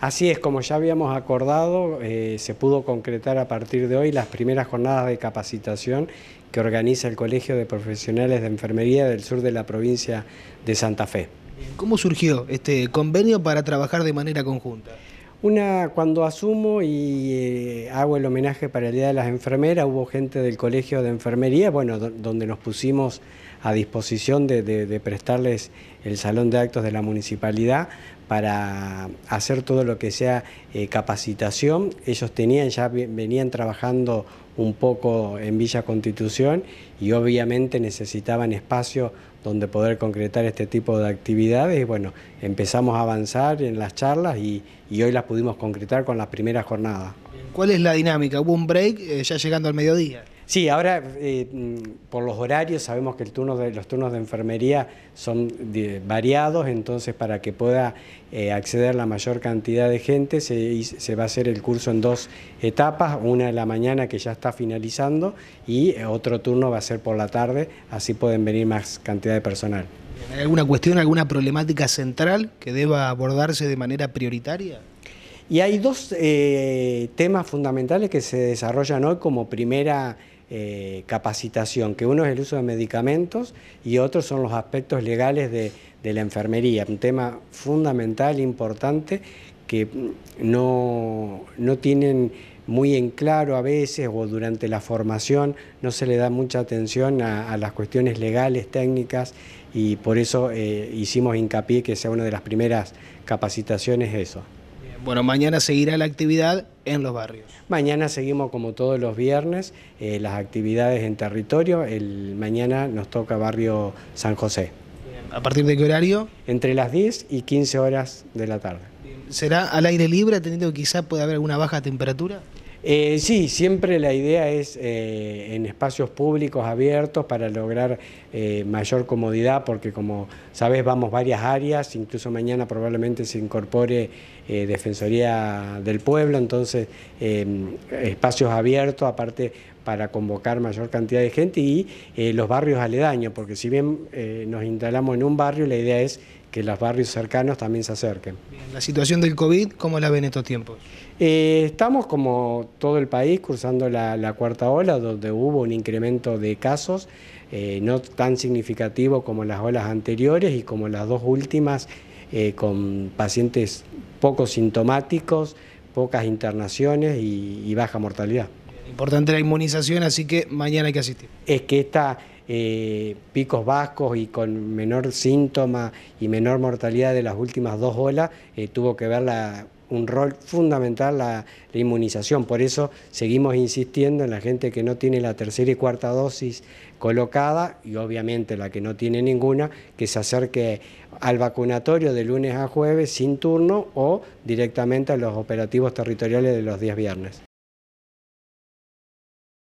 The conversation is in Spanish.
Así es, como ya habíamos acordado, eh, se pudo concretar a partir de hoy las primeras jornadas de capacitación que organiza el Colegio de Profesionales de Enfermería del sur de la provincia de Santa Fe. ¿Cómo surgió este convenio para trabajar de manera conjunta? Una, cuando asumo y eh, hago el homenaje para el Día de las Enfermeras, hubo gente del Colegio de Enfermería, bueno, donde nos pusimos a disposición de, prestarles el salón de actos de la municipalidad para hacer todo lo que sea eh, capacitación. Ellos tenían, ya venían trabajando un poco en Villa Constitución y obviamente necesitaban espacio donde poder concretar este tipo de actividades. Y bueno, empezamos a avanzar en las charlas y, hoy las pudimos concretar con las primeras jornadas. ¿Cuál es la dinámica? ¿Hubo un break eh, ya llegando al mediodía? Sí, ahora eh, por los horarios sabemos que los turnos de enfermería son variados, entonces para que pueda eh, acceder la mayor cantidad de gente se, va a hacer el curso en dos etapas, una en la mañana que ya está finalizando y otro turno va a ser por la tarde, así pueden venir más cantidad de personal. ¿Hay ¿Alguna cuestión, alguna problemática central que deba abordarse de manera prioritaria? Y hay dos eh, temas fundamentales que se desarrollan hoy como primera eh, capacitación, que uno es el uso de medicamentos y otro son los aspectos legales de, la enfermería, un tema fundamental, importante, que no, tienen muy en claro a veces o durante la formación no se le da mucha atención a, las cuestiones legales, técnicas y por eso eh, hicimos hincapié que sea una de las primeras capacitaciones eso. Bueno, mañana seguirá la actividad en los barrios. Mañana seguimos como todos los viernes eh, las actividades en territorio. El, mañana nos toca barrio San José. ¿A partir de qué horario? Entre las 10 y 15 horas de la tarde. ¿Será al aire libre, teniendo que quizá pueda haber alguna baja temperatura? Eh, sí, siempre la idea es eh, en espacios públicos abiertos para lograr eh, mayor comodidad, porque como sabes vamos varias áreas, incluso mañana probablemente se incorpore Defensoría del Pueblo, entonces em, espacios abiertos, aparte para convocar mayor cantidad de gente y los barrios aledaños, porque si bien nos instalamos en un barrio, la idea es que los barrios cercanos también se acerquen. la situación del COVID, ¿cómo la ven estos tiempos? Eh, estamos como todo el país cruzando la, cuarta ola, donde hubo un incremento de casos, eh, no tan significativo como las olas anteriores y como las dos últimas, eh, con pacientes poco sintomáticos, pocas internaciones y, baja mortalidad. importante la inmunización, así que mañana hay que asistir. Es que esta eh, picos vascos y con menor síntoma y menor mortalidad de las últimas dos olas, eh, tuvo que ver un rol fundamental la, inmunización. Por eso seguimos insistiendo en la gente que no tiene la tercera y cuarta dosis colocada y obviamente la que no tiene ninguna, que se acerque al vacunatorio de lunes a jueves sin turno o directamente a los operativos territoriales de los días viernes.